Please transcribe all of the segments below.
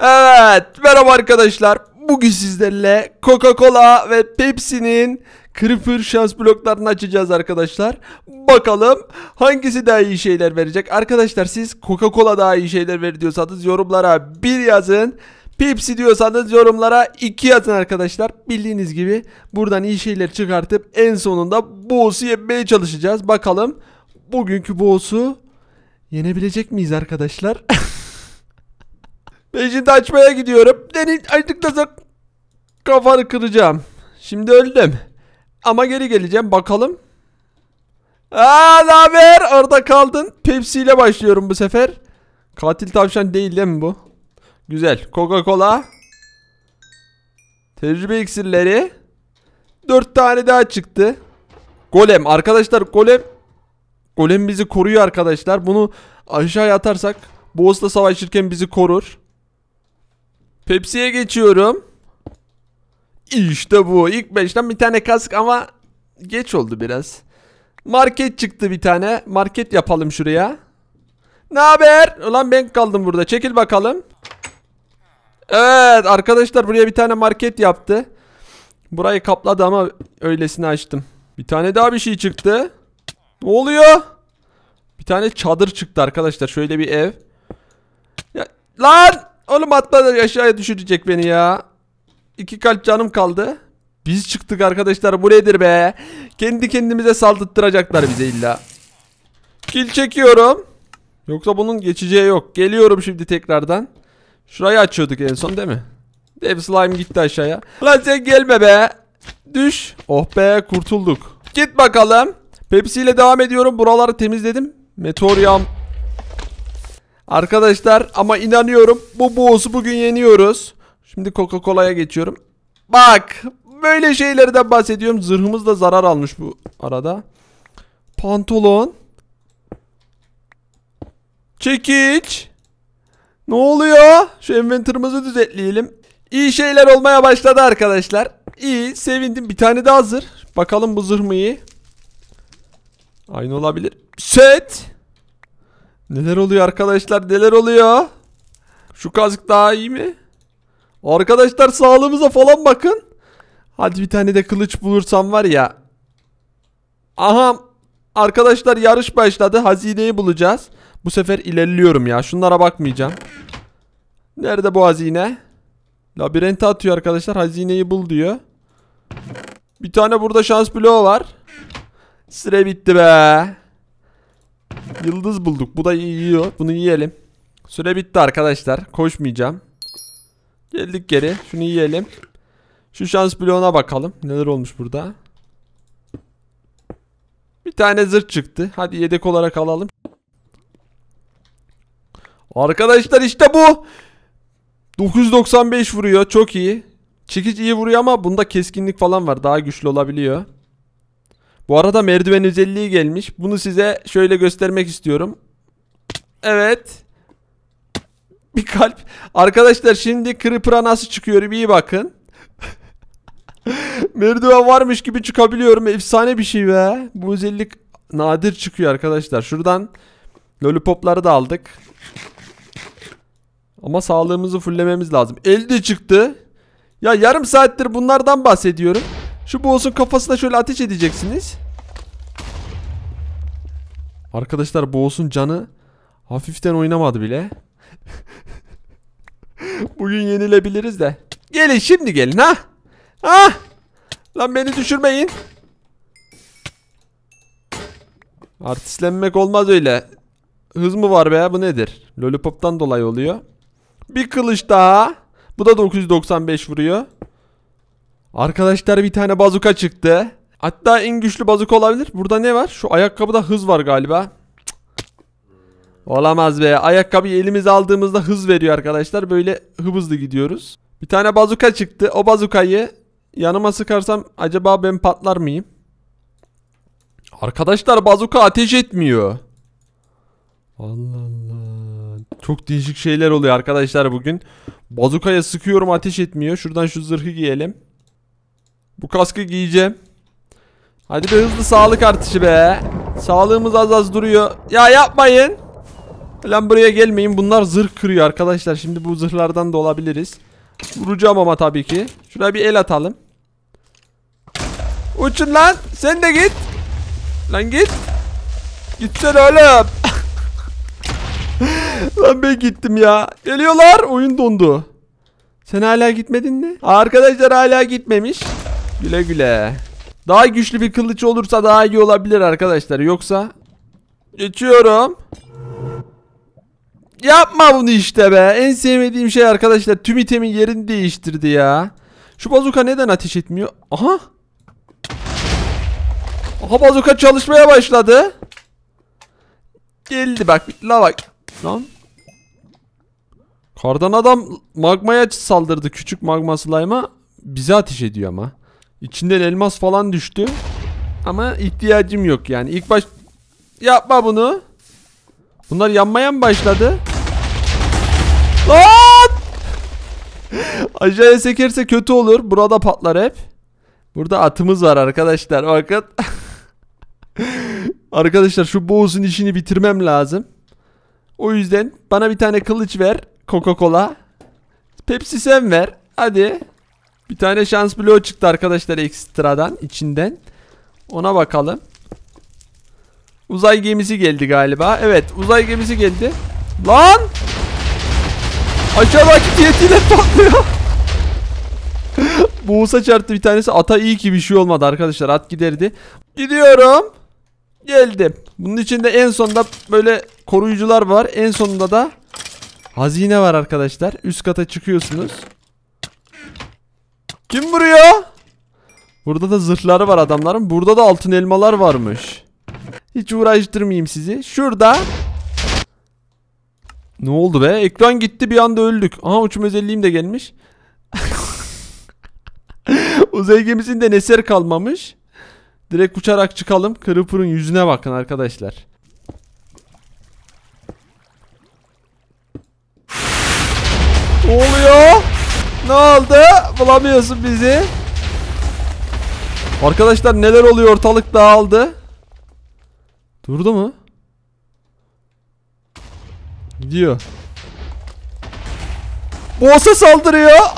Evet merhaba arkadaşlar bugün sizlerle Coca-Cola ve Pepsi'nin Creeper şans bloklarını açacağız arkadaşlar. Bakalım hangisi daha iyi şeyler verecek. Arkadaşlar siz Coca-Cola daha iyi şeyler verir diyorsanız yorumlara bir yazın. Pepsi diyorsanız yorumlara 2 yazın arkadaşlar. Bildiğiniz gibi buradan iyi şeyler çıkartıp en sonunda boss'u yemeye çalışacağız. Bakalım bugünkü boss'u yenebilecek miyiz arkadaşlar? Peşini açmaya gidiyorum. Beni açıklasak kafanı kıracağım. Şimdi öldüm. Ama geri geleceğim bakalım. Aa ne haber? Orada kaldın. Pepsi ile başlıyorum bu sefer. Katil tavşan değil değil mi bu? Güzel. Coca-Cola. Tecrübe iksirleri. Dört tane daha çıktı. Golem. Arkadaşlar golem. Golem bizi koruyor arkadaşlar. Bunu aşağıya atarsak boss'la savaşırken bizi korur. Pepsi'ye geçiyorum. İşte bu. İlk beşten bir tane kask ama geç oldu biraz. Market çıktı bir tane. Market yapalım şuraya. Ne haber? Ulan ben kaldım burada. Çekil bakalım. Evet arkadaşlar buraya bir tane market yaptı. Burayı kapladı ama öylesini açtım. Bir tane daha bir şey çıktı. Ne oluyor? Bir tane çadır çıktı arkadaşlar. Şöyle bir ev. Ya, lan! Oğlum atmadan aşağıya düşürecek beni ya. İki kalp canım kaldı. Biz çıktık arkadaşlar bu nedir be? Kendi kendimize saldırttıracaklar bize illa. Kil çekiyorum. Yoksa bunun geçeceği yok. Geliyorum şimdi tekrardan. Şurayı açıyorduk en son değil mi? Dev slime gitti aşağıya. Lan sen gelme be. Düş. Oh be kurtulduk. Git bakalım. Pepsi ile devam ediyorum. Buraları temizledim. Meteor yağm Arkadaşlar ama inanıyorum bu boss'u bugün yeniyoruz. Şimdi Coca-Cola'ya geçiyorum. Bak böyle şeylerden bahsediyorum. Zırhımız da zarar almış bu arada. Pantolon. Çekiç. Ne oluyor? Şu envanterımızı düzeltleyelim. İyi şeyler olmaya başladı arkadaşlar. İyi sevindim. Bir tane daha hazır. Bakalım bu zırh mı iyi? Aynı olabilir. Set. Neler oluyor arkadaşlar neler oluyor? Şu kazık daha iyi mi? Arkadaşlar sağlığımıza falan bakın. Hadi bir tane de kılıç bulursam var ya. Aha arkadaşlar yarış başladı. Hazineyi bulacağız. Bu sefer ilerliyorum ya. Şunlara bakmayacağım. Nerede bu hazine? Labirente atıyor arkadaşlar. Hazineyi bul diyor. Bir tane burada şans bloğu var. Sıra bitti be. Yıldız bulduk. Bu da yiyor. Bunu yiyelim. Süre bitti arkadaşlar. Koşmayacağım. Geldik geri. Şunu yiyelim. Şu şans bloğuna bakalım. Neler olmuş burada. Bir tane zırh çıktı. Hadi yedek olarak alalım. Arkadaşlar işte bu. 995 vuruyor. Çok iyi. Çekiç iyi vuruyor ama bunda keskinlik falan var. Daha güçlü olabiliyor. Bu arada merdiven özelliği gelmiş. Bunu size şöyle göstermek istiyorum. Evet. Bir kalp. Arkadaşlar şimdi creeper'a nasıl çıkıyorum iyi bakın. merdiven varmış gibi çıkabiliyorum. Efsane bir şey be. Bu özellik nadir çıkıyor arkadaşlar. Şuradan lollipopları da aldık. Ama sağlığımızı fullememiz lazım. Elde çıktı. Ya yarım saattir bunlardan bahsediyorum. Şu boss'un kafasına şöyle ateş edeceksiniz. Arkadaşlar boss'un canı hafiften oynamadı bile. Bugün yenilebiliriz de. Gelin şimdi gelin ha. Ha. Lan beni düşürmeyin. Artistlenmek olmaz öyle. Hız mı var be bu nedir? Lollipop'tan dolayı oluyor. Bir kılıç daha. Bu da 995 vuruyor. Arkadaşlar bir tane bazuka çıktı. Hatta en güçlü bazuka olabilir. Burada ne var? Şu ayakkabıda hız var galiba. Olamaz be. Ayakkabıyı elimize aldığımızda hız veriyor arkadaşlar. Böyle hızlı gidiyoruz. Bir tane bazuka çıktı. O bazukayı yanıma sıkarsam acaba ben patlar mıyım? Arkadaşlar bazuka ateş etmiyor. Allah Allah. Çok değişik şeyler oluyor arkadaşlar bugün. Bazukaya sıkıyorum ateş etmiyor. Şuradan şu zırhı giyelim. Bu kaskı giyeceğim. Hadi be hızlı sağlık artışı be. Sağlığımız az az duruyor. Ya yapmayın. Lan buraya gelmeyin. Bunlar zırh kırıyor arkadaşlar. Şimdi bu zırhlardan da olabiliriz. Vuracağım ama tabii ki. Şuraya bir el atalım. Uçun lan. Sen de git. Lan git. Gitsen oğlum. lan ben gittim ya. Geliyorlar. Oyun dondu. Sen hala gitmedin mi? Arkadaşlar hala gitmemiş. Güle güle. Daha güçlü bir kılıç olursa daha iyi olabilir arkadaşlar. Yoksa geçiyorum. Yapma bunu işte be. En sevmediğim şey arkadaşlar tüm itemin yerini değiştirdi ya. Şu bazuka neden ateş etmiyor? Aha. Aha bazuka çalışmaya başladı. Geldi bak. La bak. Lan. Kardan adam magmaya saldırdı. Küçük magma slime'a. Bize ateş ediyor ama. İçinden elmas falan düştü. Ama ihtiyacım yok yani. İlk baş... Yapma bunu. Bunlar yanmaya mı başladı? Lan! Aşağıya sekerse kötü olur. Burada patlar hep. Burada atımız var arkadaşlar. Bakın. arkadaşlar şu boğazın işini bitirmem lazım. O yüzden bana bir tane kılıç ver. Coca-Cola. Pepsi sen ver. Hadi. Bir tane şans bloğu çıktı arkadaşlar ekstradan içinden. Ona bakalım. Uzay gemisi geldi galiba. Evet uzay gemisi geldi. Lan! Aşağıdaki diyetiyle patlıyor. Boğusa çarptı bir tanesi. Ata iyi ki bir şey olmadı arkadaşlar. At giderdi. Gidiyorum. Geldim. Bunun içinde en sonda böyle koruyucular var. En sonunda da hazine var arkadaşlar. Üst kata çıkıyorsunuz. Kim vuruyor? Burada da zırhları var adamların. Burada da altın elmalar varmış. Hiç uğraştırmayayım sizi. Şurada. Ne oldu be? Ekran gitti bir anda öldük. Aha uçum özelliğim de gelmiş. Uzay gemisinde neser kalmamış. Direkt uçarak çıkalım. Creeper'ın yüzüne bakın arkadaşlar. Ne oluyor? Ne oldu? Bulamıyorsun bizi. Arkadaşlar neler oluyor ortalık dağıldı. Durdu mu? Gidiyor. Boss'a saldırıyor.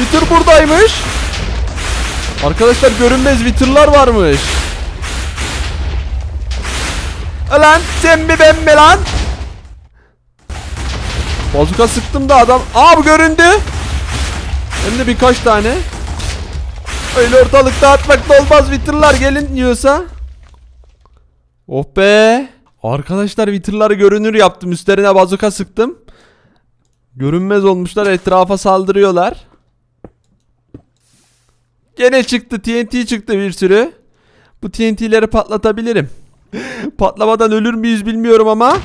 Vitor buradaymış. Arkadaşlar görünmez Vitor'lar varmış. Lan sen mi ben mi lan? Bazuka sıktım da adam. Aa bu göründü. Hem de birkaç tane. Öyle ortalıkta atmak da olmaz. Vitırlar gelin diyorsa. Oh be. Arkadaşlar vitırları görünür yaptım. Üstlerine bazuka sıktım. Görünmez olmuşlar. Etrafa saldırıyorlar. Gene çıktı. TNT çıktı bir sürü. Bu TNT'leri patlatabilirim. Patlamadan ölür müyüz bilmiyorum ama.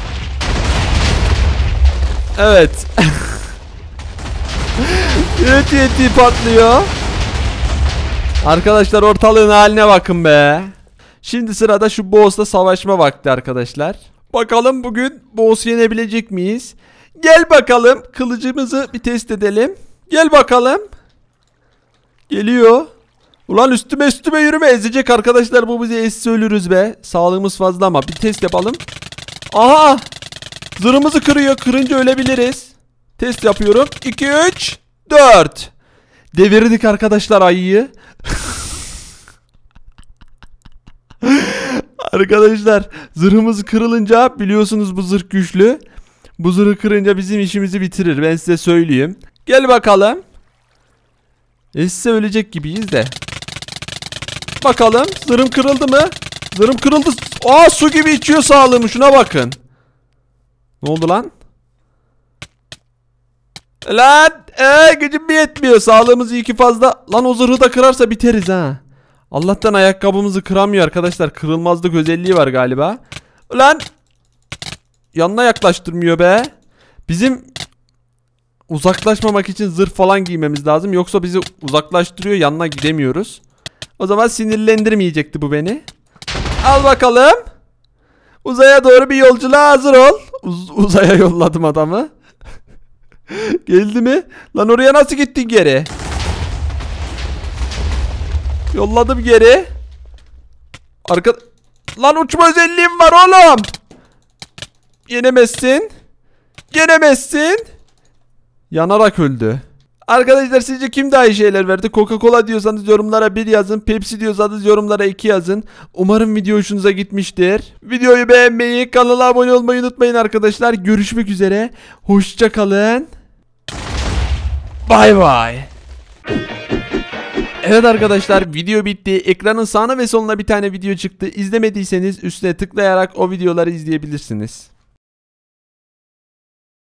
Evet. yeti yeti patlıyor. Arkadaşlar ortalığın haline bakın be. Şimdi sırada şu boss'la savaşma vakti arkadaşlar. Bakalım bugün boss'u yenebilecek miyiz? Gel bakalım kılıcımızı bir test edelim. Gel bakalım. Geliyor. Ulan üstüme üstüme yürüme ezecek arkadaşlar bu bizi esse ölürüz be. Sağlığımız fazla ama bir test yapalım. Aha! Zırhımızı kırıyor. Kırınca ölebiliriz. Test yapıyorum. 2 3 4. Devirdik arkadaşlar ayıyı. arkadaşlar zırhımız kırılınca biliyorsunuz bu zırh güçlü. Bu zırhı kırınca bizim işimizi bitirir. Ben size söyleyeyim. Gel bakalım. E ölecek gibiyiz de bakalım. Zırım kırıldı mı? Zırım kırıldı. Aa su gibi içiyor sağlığımı. Şuna bakın. Ne oldu lan? Lan ee, gücüm bir yetmiyor. Sağlığımız iyi ki fazla. Lan o zırhı da kırarsa biteriz ha. Allah'tan ayakkabımızı kıramıyor arkadaşlar. Kırılmazlık özelliği var galiba. Lan yanına yaklaştırmıyor be. Bizim uzaklaşmamak için zırh falan giymemiz lazım. Yoksa bizi uzaklaştırıyor yanına gidemiyoruz. O zaman sinirlendirmeyecekti bu beni. Al bakalım. Uzaya doğru bir yolculuğa hazır ol. Uz uzaya yolladım adamı. Geldi mi? Lan oraya nasıl gittin geri? Yolladım geri. Arka... Lan uçma özelliğim var oğlum. Yenemezsin. Yenemezsin. Yanarak öldü. Arkadaşlar sizce kim daha iyi şeyler verdi? Coca-Cola diyorsanız yorumlara 1 yazın. Pepsi diyorsanız yorumlara 2 yazın. Umarım video hoşunuza gitmiştir. Videoyu beğenmeyi, kanala abone olmayı unutmayın arkadaşlar. Görüşmek üzere. Hoşçakalın. Bay bay. Evet arkadaşlar video bitti. Ekranın sağına ve soluna bir tane video çıktı. İzlemediyseniz üstüne tıklayarak o videoları izleyebilirsiniz.